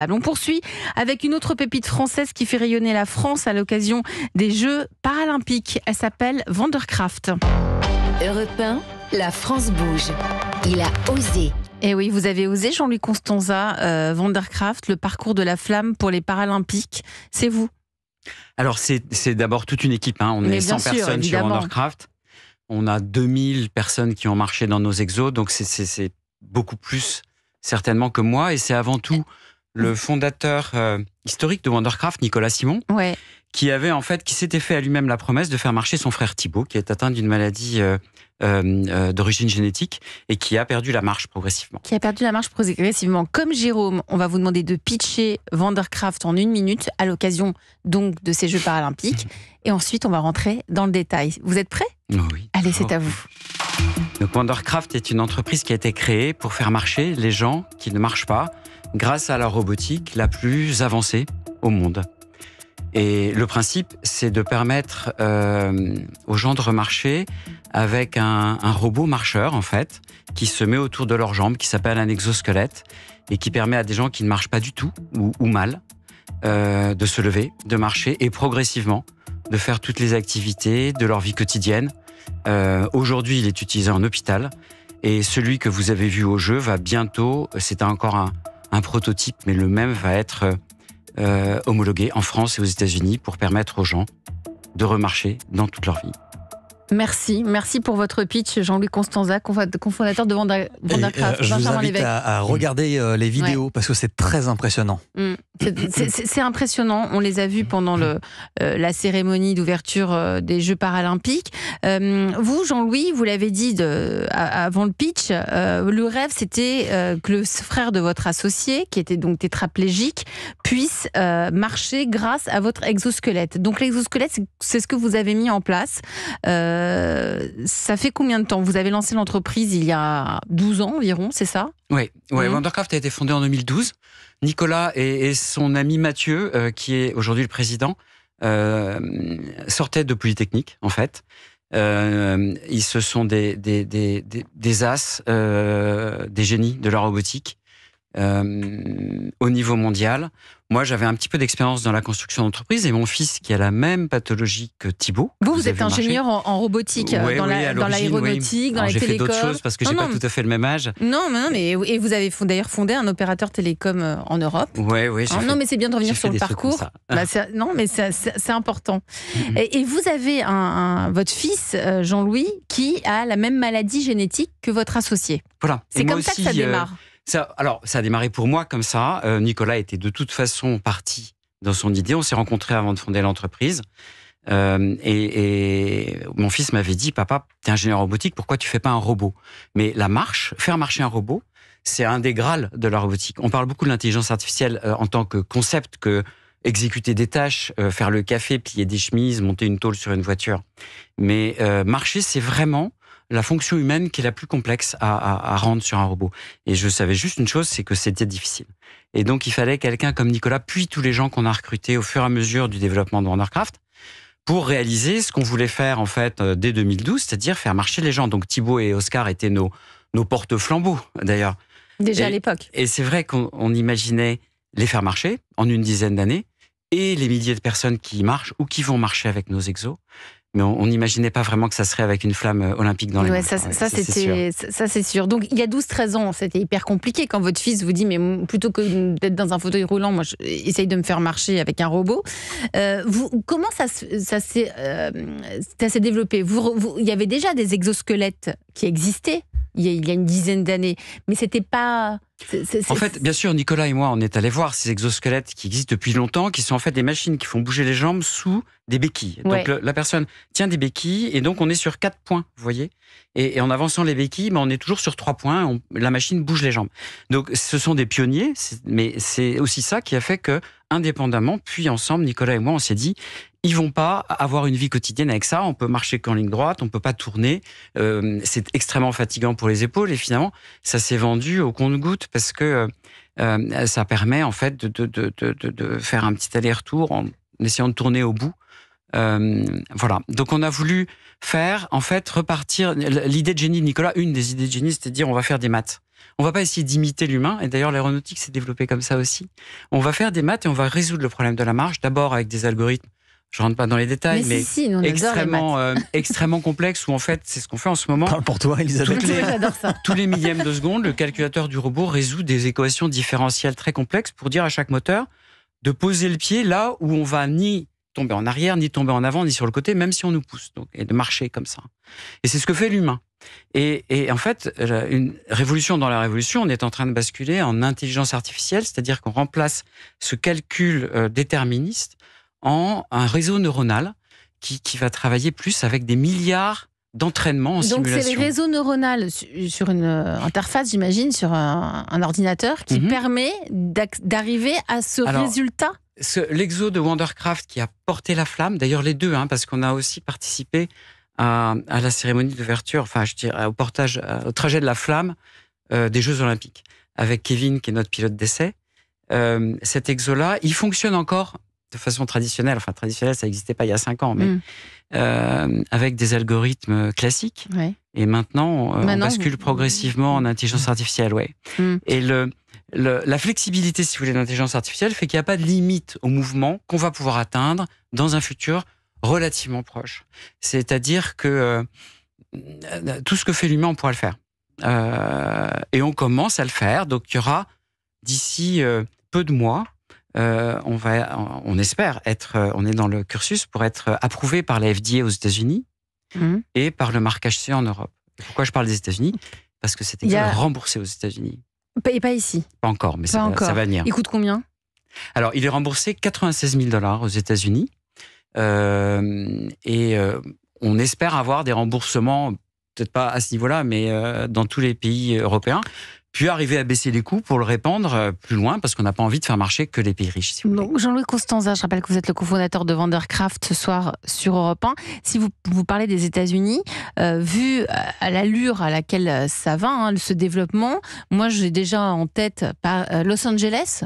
Ah, On poursuit avec une autre pépite française qui fait rayonner la France à l'occasion des Jeux paralympiques. Elle s'appelle Vanderkraft. Europe la France bouge. Il a osé. Et eh oui, vous avez osé, Jean-Louis Constanza, euh, Vanderkraft, le parcours de la flamme pour les Paralympiques. C'est vous Alors, c'est d'abord toute une équipe. Hein. On est 100 personnes sur Vanderkraft. On a 2000 personnes qui ont marché dans nos exos. Donc, c'est beaucoup plus, certainement, que moi. Et c'est avant tout le fondateur euh, historique de Wondercraft, Nicolas Simon, qui avait en fait, qui s'était fait à lui-même la promesse de faire marcher son frère Thibaut, qui est atteint d'une maladie euh, euh, d'origine génétique et qui a perdu la marche progressivement. Qui a perdu la marche progressivement. Comme Jérôme, on va vous demander de pitcher Wondercraft en une minute à l'occasion donc de ces Jeux paralympiques. Et ensuite, on va rentrer dans le détail. Vous êtes prêts Oui. Allez, c'est oh. à vous. Donc Wondercraft est une entreprise qui a été créée pour faire marcher les gens qui ne marchent pas, grâce à la robotique la plus avancée au monde. Et le principe, c'est de permettre euh, aux gens de remarcher avec un, robot marcheur, en fait, qui se met autour de leurs jambes, qui s'appelle un exosquelette, et qui permet à des gens qui ne marchent pas du tout, ou, mal, euh, de se lever, de marcher, et progressivement, de faire toutes les activités de leur vie quotidienne. Euh, aujourd'hui, il est utilisé en hôpital, et celui que vous avez vu au jeu va bientôt, c'est encore un, un prototype, mais le même va être euh, homologué en France et aux États-Unis pour permettre aux gens de remarcher dans toute leur vie. Merci, merci pour votre pitch, Jean-Louis Constanza, cofondateur de Vandercraft. Euh, je vous invite à, regarder euh, les vidéos parce que c'est très impressionnant. Mm. C'est impressionnant. On les a vus pendant le, euh, la cérémonie d'ouverture des Jeux paralympiques. vous, Jean-Louis, vous l'avez dit avant le pitch, le rêve, c'était que le frère de votre associé, qui était donc tétraplégique, puisse marcher grâce à votre exosquelette. Donc l'exosquelette, c'est ce que vous avez mis en place. Euh, ça fait combien de temps Vous avez lancé l'entreprise il y a 12 ans environ, c'est ça Oui, ouais, mmh. Wondercraft a été fondé en 2012. Nicolas et, son ami Mathieu, euh, qui est aujourd'hui le président, euh, sortaient de Polytechnique, en fait. ils se sont des, des, des as, des génies de la robotique. Euh, au niveau mondial. Moi, j'avais un petit peu d'expérience dans la construction d'entreprise et mon fils, qui a la même pathologie que Thibault. Vous, vous, êtes ingénieur en, robotique, euh, dans, l'aéronautique, dans les télécoms... J'ai fait d'autres choses parce que je n'ai pas tout à fait le même âge. Non, mais, et vous avez d'ailleurs fondé un opérateur télécom euh, en Europe. Oui, oui. Ah, non, mais c'est bien de revenir sur le parcours. Bah, non, mais c'est important. Mm-hmm. et, vous avez un, votre fils, Jean-Louis, qui a la même maladie génétique que votre associé. Voilà. C'est comme ça que ça démarre. Ça, alors, ça a démarré pour moi comme ça. Euh, Nicolas était de toute façon parti dans son idée. On s'est rencontrés avant de fonder l'entreprise. Euh, et, mon fils m'avait dit, papa, t'es ingénieur robotique, pourquoi tu fais pas un robot Mais la marche, faire marcher un robot, c'est un des grâles de la robotique. On parle beaucoup de l'intelligence artificielle euh, en tant que concept, que exécuter des tâches, faire le café, plier des chemises, monter une tôle sur une voiture. Mais marcher, c'est vraiment la fonction humaine qui est la plus complexe à, rendre sur un robot. Et je savais juste une chose, c'est que c'était difficile. Et donc, il fallait quelqu'un comme Nicolas, puis tous les gens qu'on a recrutés au fur et à mesure du développement de Wondercraft, pour réaliser ce qu'on voulait faire en fait euh, dès 2012, c'est-à-dire faire marcher les gens. Donc Thibaut et Oscar étaient nos, nos porte-flambeaux d'ailleurs. Déjà à l'époque. Et c'est vrai qu'on imaginait les faire marcher en une dizaine d'années et les milliers de personnes qui marchent ou qui vont marcher avec nos exos mais on n'imaginait pas vraiment que ça serait avec une flamme euh, olympique dans les mains. Ça, hein, ça, ça c'est sûr. Donc, il y a 12-13 ans, c'était hyper compliqué quand votre fils vous dit, mais plutôt que d'être dans un fauteuil roulant, moi, j'essaye euh, de me faire marcher avec un robot. Euh, vous, comment ça, ça s'est développé Il y avait déjà des exosquelettes qui existaient il y a une dizaine d'années. Mais c'était pas. en fait, bien sûr, Nicolas et moi, on est allés voir ces exosquelettes qui existent depuis longtemps, qui sont en fait des machines qui font bouger les jambes sous des béquilles. Donc la personne tient des béquilles et donc on est sur quatre points, vous voyez. Et, en avançant les béquilles, mais ben, on est toujours sur trois points. la machine bouge les jambes. Donc ce sont des pionniers, mais c'est aussi ça qui a fait que, indépendamment, puis ensemble, Nicolas et moi, on s'est dit ils vont pas avoir une vie quotidienne avec ça. On peut marcher qu'en ligne droite, on peut pas tourner. Euh, c'est extrêmement fatigant pour les épaules et finalement, ça s'est vendu au compte-goutte parce que euh, euh, ça permet en fait de, faire un petit aller-retour en essayant de tourner au bout. voilà. Donc on a voulu faire, en fait, repartir. L'idée de génie de Nicolas, une des idées de génie, c'était de dire on va faire des maths. On va pas essayer d'imiter l'humain, et d'ailleurs l'aéronautique s'est développée comme ça aussi. On va faire des maths et on va résoudre le problème de la marche, d'abord avec des algorithmes je rentre pas dans les détails, mais, extrêmement, euh, extrêmement complexe où en fait, c'est ce qu'on fait en ce moment. pour toi, Elisabeth. Les, ça. tous les millièmes de seconde, le calculateur du robot résout des équations différentielles très complexes pour dire à chaque moteur de poser le pied là où on va ni tomber en arrière, ni tomber en avant, ni sur le côté, même si on nous pousse, donc, et de marcher comme ça. Et c'est ce que fait l'humain. Et, et, en fait, euh, une révolution dans la révolution, on est en train de basculer en intelligence artificielle, c'est-à-dire qu'on remplace ce calcul euh, déterministe en un réseau neuronal qui, va travailler plus avec des milliards d'entraînements en Donc c'est le réseau neuronal sur une euh, interface, j'imagine, sur un, ordinateur qui mhm. permet d'arriver à ce résultat L'exo de Wondercraft qui a porté la flamme, d'ailleurs les deux, hein, parce qu'on a aussi participé à, la cérémonie d'ouverture, enfin je dirais au portage, euh, au trajet de la flamme euh, des Jeux Olympiques, avec Kevin qui est notre pilote d'essai. cet exo-là, il fonctionne encore de façon traditionnelle, enfin traditionnelle, ça n'existait pas il y a cinq ans, mais hmm. euh, avec des algorithmes classiques. Et maintenant, euh, on bascule progressivement en intelligence hmm. artificielle, ouais. Hmm. Et la flexibilité, si vous voulez, de l'intelligence artificielle fait qu'il n'y a pas de limite au mouvement qu'on va pouvoir atteindre dans un futur relativement proche. C'est-à-dire que euh, tout ce que fait l'humain, on pourra le faire. et on commence à le faire, donc il y aura d'ici peu de mois, euh, on va, on espère être, on est dans le cursus pour être approuvé par la FDA aux États-Unis mhm. et par le marquage C en Europe. Pourquoi je parle des États-Unis Parce que c'est remboursé aux États-Unis. Et pas ici. Pas encore, mais ça, va venir. Il coûte combien Alors, il est remboursé 96 000 dollars aux États-Unis. Euh, et euh, on espère avoir des remboursements, peut-être pas à ce niveau-là, mais dans tous les pays européens puis arriver à baisser les coûts pour le répandre euh, plus loin, parce qu'on n'a pas envie de faire marcher que les pays riches. Jean-Louis Constanza, je rappelle que vous êtes le cofondateur de Vandercraft ce soir sur Europe 1. Si vous, vous parlez des États-Unis, euh, vu euh, à l'allure à laquelle ça va, hein, ce développement, moi j'ai déjà en tête Los Angeles,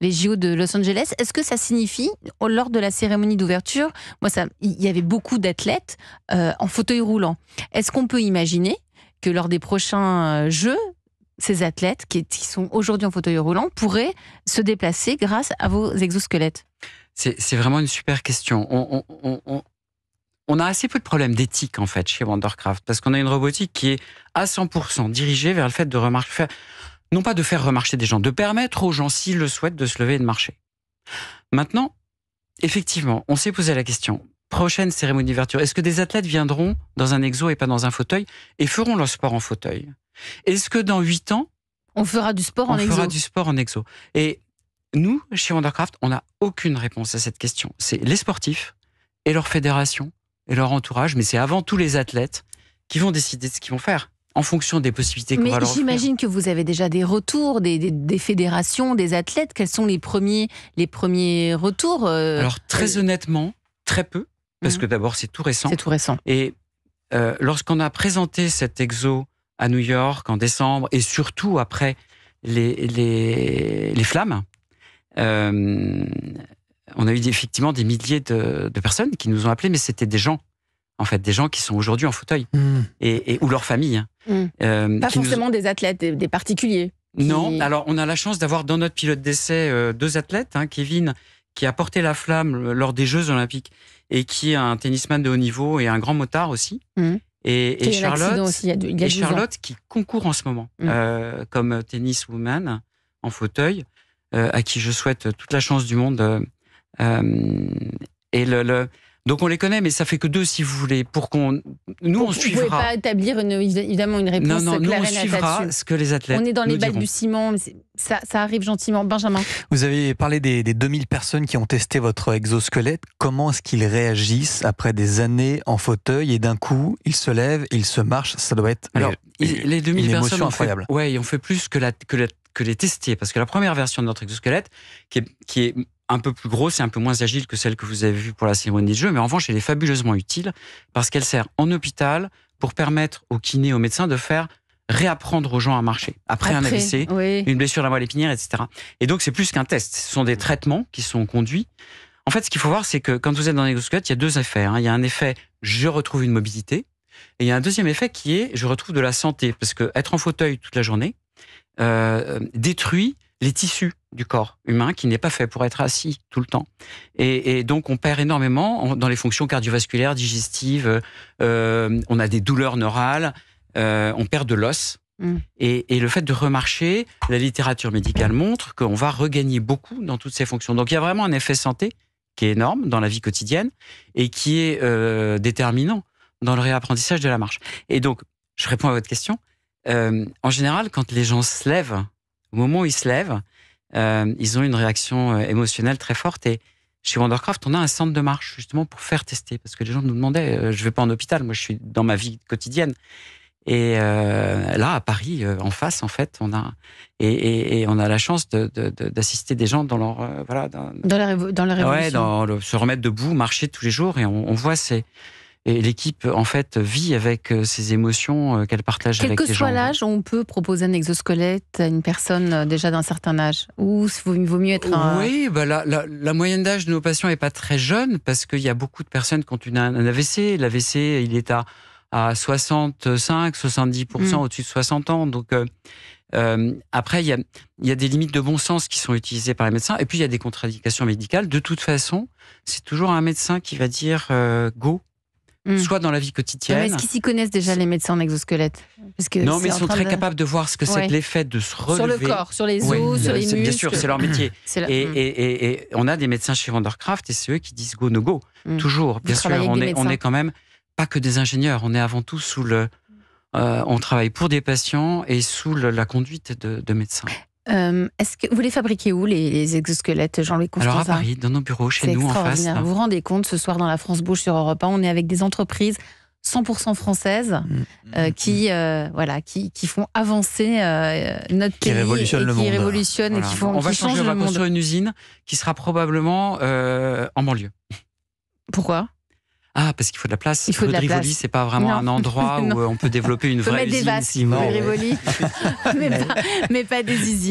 les JO de Los Angeles. Est-ce que ça signifie, lors de la cérémonie d'ouverture, moi, ça, il y avait beaucoup d'athlètes en fauteuil roulant. Est-ce qu'on peut imaginer que lors des prochains Jeux, ces athlètes qui, qui sont aujourd'hui en fauteuil roulant pourraient se déplacer grâce à vos exosquelettes C'est vraiment une super question. On, a assez peu de problèmes d'éthique en fait chez Wondercraft parce qu'on a une robotique qui est à 100% dirigée vers le fait de remarquer, non pas de faire remarcher des gens, de permettre aux gens s'ils le souhaitent de se lever et de marcher. Maintenant, effectivement, on s'est posé la question prochaine cérémonie d'ouverture, est-ce que des athlètes viendront dans un exo et pas dans un fauteuil et feront leur sport en fauteuil est-ce que dans 8 ans, on fera du sport en exo On fera du sport en exo. Et nous, chez Wondercraft, on n'a aucune réponse à cette question. C'est les sportifs et leur fédération et leur entourage, mais c'est avant tout les athlètes qui vont décider de ce qu'ils vont faire en fonction des possibilités qu'on va leur J'imagine que vous avez déjà des retours des, fédérations, des athlètes. Quels sont les premiers, les premiers retours euh, Alors, très euh, honnêtement, très peu, parce mhm. que d'abord, c'est tout récent. C'est tout récent. Et euh, lorsqu'on a présenté cet exo à New York en décembre et surtout après les, les, flammes, euh, on a eu effectivement des milliers de, personnes qui nous ont appelés, mais c'était des gens, en fait, des gens qui sont aujourd'hui en fauteuil hmm. et, ou leur famille. Hein. Hmm. Euh, Pas forcément des athlètes, des, particuliers. Non, alors on a la chance d'avoir dans notre pilote d'essai euh, deux athlètes, hein, Kevin qui a porté la flamme lors des Jeux Olympiques et qui est un tennisman de haut niveau et un grand motard aussi. Hmm. Et, Charlotte, Charlotte qui concourt en ce moment mm. euh, comme tennis woman, en fauteuil, euh, à qui je souhaite toute la chance du monde. Euh, et le, donc on les connaît, mais ça fait que deux, si vous voulez, pour qu'on nous on suivra. Vous pouvez pas établir évidemment une réponse non, non, claire nous, on suivra ce que les athlètes. On est dans les balbutiements, ça, ça arrive gentiment, Benjamin. Vous avez parlé des, 2000 personnes qui ont testé votre exosquelette. Comment est-ce qu'ils réagissent après des années en fauteuil et d'un coup ils se lèvent, ils se marchent Ça doit être alors les 2000 personnes incroyable. ouais, on fait plus que les tester. Parce que la première version de notre exosquelette, qui est un peu plus grosse et un peu moins agile que celle que vous avez vue pour la cérémonie de jeu, mais en revanche, elle est fabuleusement utile parce qu'elle sert en hôpital pour permettre aux kinés, aux médecins de faire réapprendre aux gens à marcher après, un AVC, une blessure de la moelle épinière, etc. Et donc, c'est plus qu'un test. Ce sont des traitements qui sont conduits. En fait, ce qu'il faut voir, c'est que quand vous êtes dans l'exosquelette, il y a deux effets. Hein. Il y a un effet je retrouve une mobilité et il y a un deuxième effet qui est je retrouve de la santé parce que être en fauteuil toute la journée euh, détruit les tissus du corps humain qui n'est pas fait pour être assis tout le temps. Et, donc on perd énormément dans les fonctions cardiovasculaires, digestives, euh, on a des douleurs neurales, euh, on perd de l'os. Mm. Et, le fait de remarcher, la littérature médicale montre qu'on va regagner beaucoup dans toutes ces fonctions. Donc il y a vraiment un effet santé qui est énorme dans la vie quotidienne et qui est euh, déterminant dans le réapprentissage de la marche. Et donc, je réponds à votre question. en général, quand les gens se lèvent au moment où ils se lèvent, euh, ils ont une réaction euh, émotionnelle très forte. Et chez Wondercraft, on a un centre de marche justement pour faire tester. Parce que les gens nous demandaient, euh, je ne vais pas en hôpital, moi je suis dans ma vie quotidienne. Et là, à Paris, en face, en fait, on a et, on a la chance d'assister des gens dans leur voilà dans, dans la, dans la révolution, Oui, se remettre debout, marcher tous les jours, et on, on voit ces et l'équipe en fait vit avec euh, ces émotions euh, qu'elle partage avec que les gens. Quel que soit l'âge, on peut proposer un exosquelette à une personne euh, déjà d'un certain âge ou il vaut mieux être un... Oui, bah la, moyenne d'âge de nos patients n'est pas très jeune parce qu'il y a beaucoup de personnes qui ont une, un AVC. L'AVC, il est à, à 65, 70% mm. au-dessus de 60 ans. Donc après, il y a, y a, des limites de bon sens qui sont utilisées par les médecins, et puis il y a des contradictions médicales. De toute façon, c'est toujours un médecin qui va dire go Mmh. soit dans la vie quotidienne. est-ce qu'ils s'y connaissent déjà les médecins en exosquelette Non, mais ils sont très capables de voir ce que c'est que l'effet de se relever. Sur le corps, sur les os, sur les muscles. Bien sûr, c'est leur métier. Mmh. Et, on a des médecins chez Wondercraft et c'est eux qui disent go, no go. Mmh. Toujours. Bien sûr, on est, quand même pas que des ingénieurs, on est avant tout sous le, euh, on travaille pour des patients et sous la conduite de médecins. Euh, est-ce que vous les fabriquez où les, exosquelettes, Jean-Louis Constanza Alors à Paris, dans nos bureaux, chez nous en face. Vous vous rendez compte, ce soir dans la France Bouche sur Europe 1, on est avec des entreprises 100% françaises mm. Euh, mm, qui mm. Euh, voilà qui, qui, font avancer notre qui pays révolutionne et le qui monde. et qui font on va changer, on va construire une usine qui sera probablement en banlieue. Pourquoi ah, parce qu'il faut de la place. Il faut de la c'est pas vraiment un endroit où on peut développer une vraie usine. Des mais pas des usines.